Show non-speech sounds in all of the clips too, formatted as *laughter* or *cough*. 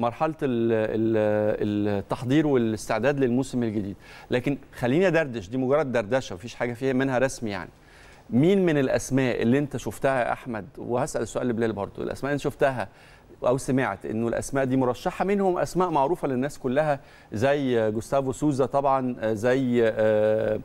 مرحله التحضير والاستعداد للموسم الجديد لكن خليني ادردش دي مجرد دردشه مفيش حاجه فيها منها رسمي يعني مين من الاسماء اللي انت شفتها يا احمد وهسال السؤال لبلال برضه الاسماء اللي انت شفتها او سمعت انه الاسماء دي مرشحه منهم اسماء معروفه للناس كلها زي جوستافو سوزا طبعا زي آه، آه،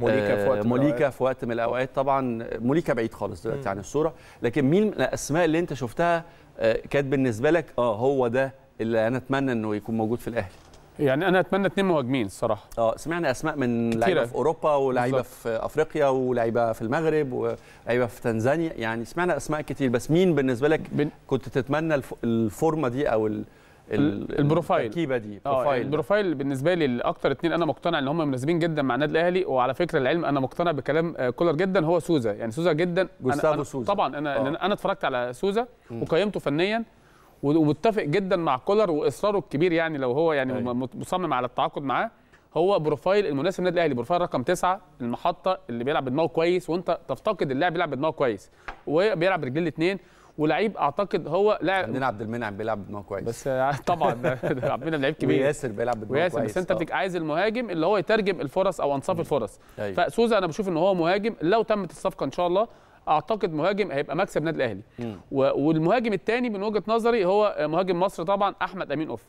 موليكا في وقت موليكا في وقت من الاوقات طبعا موليكا بعيد خالص دلوقتي عن الصوره لكن مين من الاسماء اللي انت شفتها آه، كانت بالنسبه لك اه هو ده اللي انا اتمنى انه يكون موجود في الاهلي يعني انا اتمنى اثنين مهاجمين الصراحه اه سمعنا اسماء من لعيبه في اوروبا ولاعيبه في افريقيا ولاعيبه في المغرب ولاعيبه في تنزانيا يعني سمعنا اسماء كتير بس مين بالنسبه لك كنت تتمنى الفورمه دي او البروفايل التركيبه دي آه، بروفايل البروفايل بالنسبه لي اكتر اثنين انا مقتنع ان هم مناسبين جدا مع النادي الاهلي وعلى فكره العلم انا مقتنع بكلام آه، كولر جدا هو سوزا يعني سوزا جدا جوستافو سوزا طبعا انا أوه. انا اتفرجت على سوزا وقيمته فنيا ومتفق جدا مع كولر واصراره الكبير يعني لو هو يعني أيه. مصمم على التعاقد معاه هو بروفايل المناسب للنادي الاهلي بروفايل رقم تسعة المحطه اللي بيلعب بدماغه كويس وانت تفتقد اللاعب بيلعب بدماغه كويس وبيلعب برجلين الاثنين ولعيب اعتقد هو لاعب فنان عبد المنعم بيلعب بدماغه كويس بس آه، *laughs* طبعا عبد المنعم لعيب كبير وياسر بيلعب بدماغه كويس بس انت بتبقى آه. عايز المهاجم اللي هو يترجم الفرص او انصاف الفرص أيوه. فسوزا انا بشوف ان هو مهاجم لو تمت الصفقه ان شاء الله اعتقد مهاجم هيبقى مكسب النادي الاهلي والمهاجم الثاني من وجهه نظري هو مهاجم مصر طبعا احمد امين اوف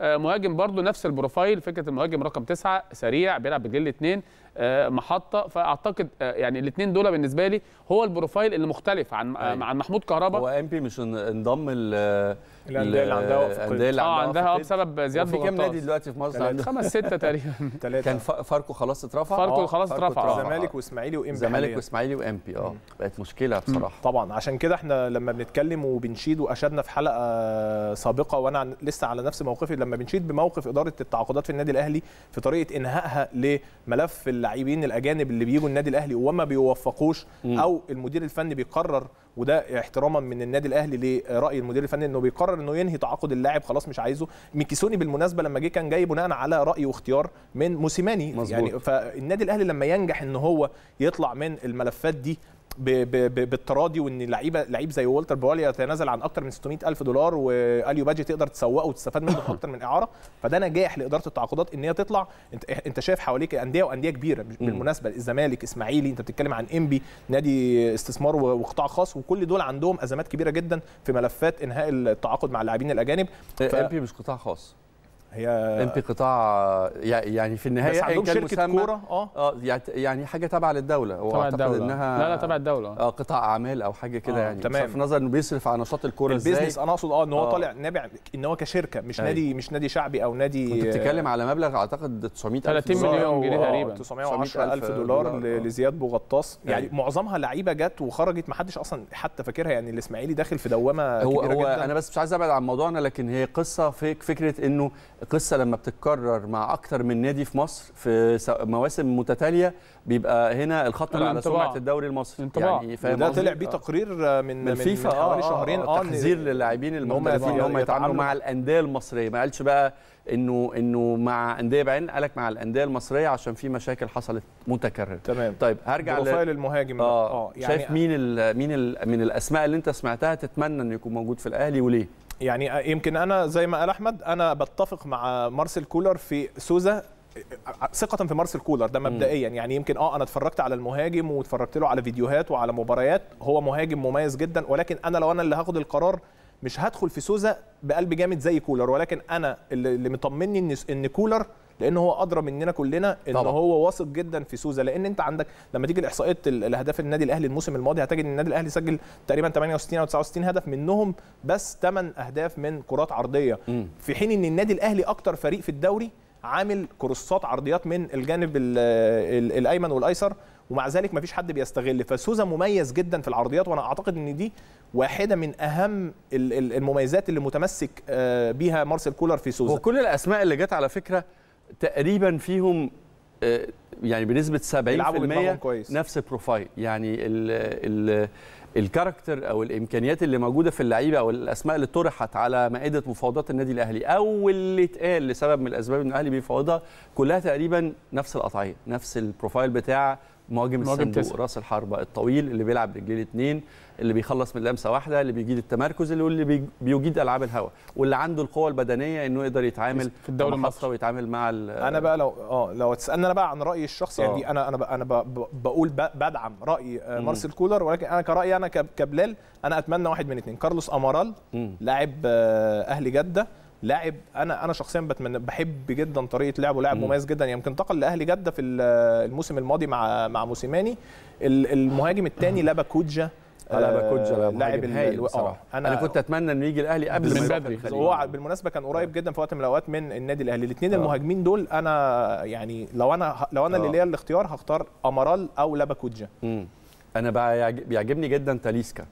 آه، مهاجم برضه نفس البروفايل فكره المهاجم رقم تسعة سريع بيلعب بجيل اثنين آه، محطه فاعتقد آه، يعني الاثنين دول بالنسبه لي هو البروفايل اللي مختلف عن أي. أيوة. عن محمود كهربا هو ام بي مش انضم الانديه اللي عندها الانديه اللي آه، عندها عندها بسبب زياده في كام نادي دلوقتي في مصر خمس سته تقريبا *laughs* كان فاركو خلاص اترفع فاركو خلاص اترفع زمالك واسماعيلي وام بي زمالك واسماعيلي وام بي اه بقت مشكله بصراحه طبعا عشان كده احنا لما بنتكلم وبنشيد واشدنا في حلقه سابقه وانا لسه على نفس موقفي لما بنشيد بموقف اداره التعاقدات في النادي الاهلي في طريقه انهائها لملف اللاعبين الاجانب اللي بيجوا النادي الاهلي وما بيوفقوش او المدير الفني بيقرر وده احتراما من النادي الاهلي لراي المدير الفني انه بيقرر انه ينهي تعاقد اللاعب خلاص مش عايزه ميكيسوني بالمناسبه لما جه كان جاي بناء على راي واختيار من موسيماني يعني فالنادي الاهلي لما ينجح ان هو يطلع من الملفات دي بالتراضي وان لعيبه لعيب زي والتر بواليا يتنازل عن اكتر من 600 الف دولار واليو باجي تقدر تسوقه وتستفاد منه في *coughs* اكتر من اعاره فده نجاح لاداره التعاقدات ان هي تطلع انت انت شايف حواليك انديه وانديه كبيره بالمناسبه الزمالك اسماعيلي انت بتتكلم عن انبي نادي استثمار وقطاع خاص كل دول عندهم ازمات كبيره جدا في ملفات انهاء التعاقد مع اللاعبين الاجانب إيه، ف... مش قطاع خاص هي انت قطاع يعني في النهايه بس عندهم شركه كوره اه اه يعني, يعني حاجه تابعه للدوله هو تبع الدولة. انها لا لا تبع الدوله اه قطاع اعمال او حاجه كده آه يعني تمام. بصرف نظر انه بيصرف على نشاط الكوره ازاي البيزنس انا اقصد اه ان هو آه. طالع نابع ان هو كشركه مش أي. نادي مش نادي شعبي او نادي كنت بتتكلم على مبلغ اعتقد 900000 30 مليون جنيه تقريبا 910000 دولار آه. لزياد بوغطاس يعني معظمها لعيبه جت وخرجت ما حدش اصلا حتى فاكرها يعني الاسماعيلي داخل في دوامه كبيره جدا هو انا بس مش عايز ابعد عن موضوعنا لكن هي قصه فكره انه قصه لما بتتكرر مع اكثر من نادي في مصر في مواسم متتاليه بيبقى هنا الخط على سمعه الدوري المصري يعني فاهم ده طلع بيه آه. تقرير من من فيفا حوالي آه، شهرين اه, آه، تحذير للاعبين المحترفين ان هم يتعاملوا مع الانديه المصريه ما قالش بقى انه انه مع انديه بعين قالك مع الانديه المصريه عشان في مشاكل حصلت متكرره تمام طيب هرجع بروفايل المهاجم اه, آه. يعني شايف مين مين من الاسماء اللي انت سمعتها تتمنى انه يكون موجود في الاهلي وليه يعني يمكن انا زي ما قال احمد انا بتفق مع مارسيل كولر في سوزا ثقة في مارسيل كولر ده مبدئيا يعني يمكن اه انا اتفرجت على المهاجم واتفرجت له على فيديوهات وعلى مباريات هو مهاجم مميز جدا ولكن انا لو انا اللي هاخد القرار مش هدخل في سوزا بقلب جامد زي كولر ولكن انا اللي مطمني ان ان كولر لان هو ادرى مننا كلنا ان طبعا. هو واثق جدا في سوزا لان انت عندك لما تيجي الاحصائيات الاهداف النادي الاهلي الموسم الماضي هتجد ان النادي الاهلي سجل تقريبا 68 او 69 هدف منهم بس 8 اهداف من كرات عرضيه م. في حين ان النادي الاهلي اكتر فريق في الدوري عامل كروسات عرضيات من الجانب الـ الـ الايمن والايسر ومع ذلك مفيش حد بيستغل فسوزا مميز جدا في العرضيات وانا اعتقد ان دي واحده من اهم المميزات اللي متمسك آه، بيها مارسيل كولر في سوزا وكل الاسماء اللي جت على فكره تقريبا فيهم آه، يعني بنسبه 70% نفس البروفايل يعني ال ال الكاركتر او الامكانيات اللي موجوده في اللعيبه او الاسماء اللي طرحت على مائده مفاوضات النادي الاهلي او اللي اتقال لسبب من الاسباب ان الاهلي بيفاوضها كلها تقريبا نفس القطعيه نفس البروفايل بتاع مهاجم الصندوق راس الحربه الطويل اللي بيلعب رجليه الاثنين اللي بيخلص من لمسه واحده اللي بيجيد التمركز اللي واللي بيجيد العاب الهواء واللي عنده القوه البدنيه انه يقدر يتعامل في الدوري المصري ويتعامل مع انا بقى لو اه لو تسالني انا بقى عن رايي الشخصي يعني آه. انا انا انا بقول بدعم راي آه، مارسيل كولر ولكن انا كرايي انا كبلال انا اتمنى واحد من اثنين كارلوس امارال لاعب آه، اهلي جده لاعب انا انا شخصيا بتمنى بحب جدا طريقه لعبه لاعب مميز جدا يمكن انتقل لاهلي جده في الموسم الماضي مع مع موسيماني المهاجم الثاني لابا كوجا على باكوجا لاعب هايل آه، بصراحه أنا, انا كنت اتمنى انه يجي الاهلي قبل من بدري هو بالمناسبه كان قريب آه. جدا في وقت من الاوقات من النادي الاهلي الاثنين آه. المهاجمين دول انا يعني لو انا لو انا اللي ليا الاختيار هختار امارال او لاباكوجا انا بقى بيعجبني جدا تاليسكا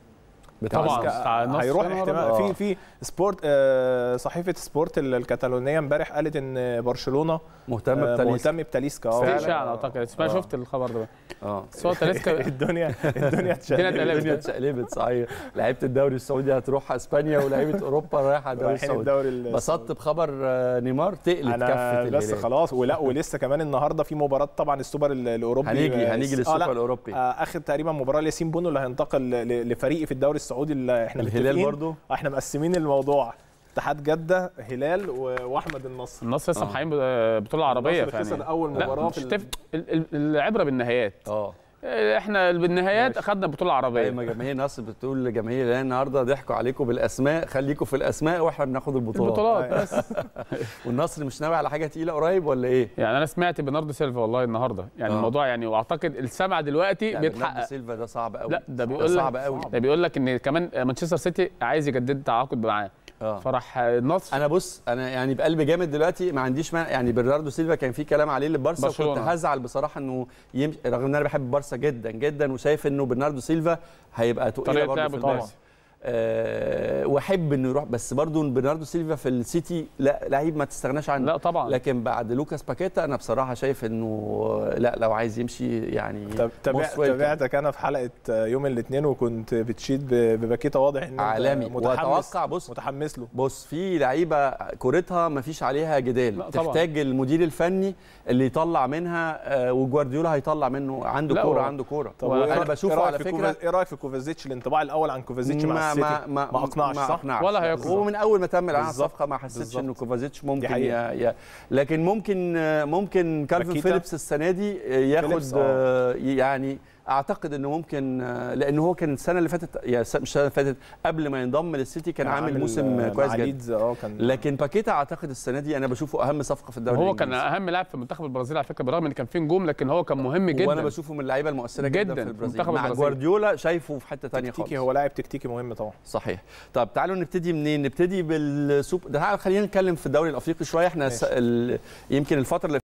طبعا هيروح احتمال في آه. في سبورت آه، صحيفه سبورت الكتالونيه امبارح قالت ان برشلونه مهتم آه، بتاليسكا مهتم بتاليسكا اه في شعن اعتقد بس انا شفت الخبر ده اه بس تاليسكا *laughs* الدنيا الدنيا *laughs* اتشقلبت الدنيا اتشقلبت صحيح لعيبه الدوري السعودي هتروح اسبانيا ولعيبه اوروبا رايحه الدوري السعودي انبسطت بخبر نيمار تقلب كفه بس خلاص ولا ولسه كمان النهارده في مباراه طبعا السوبر الاوروبي هنيجي هنيجي للسوبر الاوروبي اخر تقريبا مباراه لياسين بونو اللي هينتقل لفريقي في الدوري السعودي السعودي اللي احنا الهلال برضو آه، احنا مقسمين الموضوع اتحاد جده هلال واحمد النصر النصر لسه محايم آه. بطوله عربيه فعلا اول مباراه لا مش العبره بالنهايات اه احنا بالنهايات اخذنا بطوله عربيه ايوه جماهير نصر بتقول لجماهير الاهلي النهارده ضحكوا عليكم بالاسماء خليكم في الاسماء واحنا بناخد البطولات البطولات أيوة. بس *laughs* والنصر مش ناوي على حاجه تقيله قريب ولا ايه؟ يعني انا سمعت بناردو سيلفا والله النهارده يعني آه. الموضوع يعني واعتقد السمع دلوقتي يعني بيتحقق بناردو سيلفا ده صعب قوي لا ده بيقول لك صعب قوي ده بيقول لك ان كمان مانشستر سيتي عايز يجدد تعاقد معاه آه. فراح النصر انا بص انا يعني بقلب جامد دلوقتي ما عنديش ما يعني برناردو سيلفا كان في كلام عليه للبارسا وكنت هزعل بصراحه انه يمشي رغم ان انا بحب بارسا جدا جدا وشايف انه برناردو سيلفا هيبقى تقيل برضه في آه، واحب انه يروح بس برضه برناردو سيلفا في السيتي لا لعيب ما تستغناش عنه لا طبعا لكن بعد لوكاس باكيتا انا بصراحه شايف انه لا لو عايز يمشي يعني تابعتك انا في حلقه يوم الاثنين وكنت بتشيد بباكيتا واضح انه عالمي متحمس بص متحمس له بص في لعيبه كورتها ما فيش عليها جدال تحتاج المدير الفني اللي يطلع منها آه، وجوارديولا هيطلع منه عنده كوره عنده كوره انا بشوفه إيه على فكره ايه رايك في كوفازيتش الانطباع الاول عن كوفازيتش مع ما ما ما, ما اقنعش ما صح؟ أقنعش. ولا هيقنع ومن اول ما تم اعلان الصفقه ما حسيتش ان كوفازيتش ممكن يا يا لكن ممكن ممكن كالفين فيليبس السنه دي ياخد آه. آه. يعني اعتقد انه ممكن لان هو كان السنه اللي فاتت يا مش السنه اللي فاتت قبل ما ينضم للسيتي كان عامل موسم كويس جدا آه، كان لكن باكيتا اعتقد السنه دي انا بشوفه اهم صفقه في الدوري هو كان اهم لاعب في منتخب البرازيل على فكره بالرغم ان كان في نجوم لكن هو كان مهم جدا وانا بشوفه من اللعيبه المؤثره جدا, جداً في البرازيل مع البرازيل. جوارديولا شايفه في حته ثانيه خالص هو لاعب تكتيكي مهم طبعا صحيح طب تعالوا نبتدي منين نبتدي بالسوبر ده خلينا نتكلم في الدوري الافريقي شويه احنا س... ال... يمكن الفتره اللي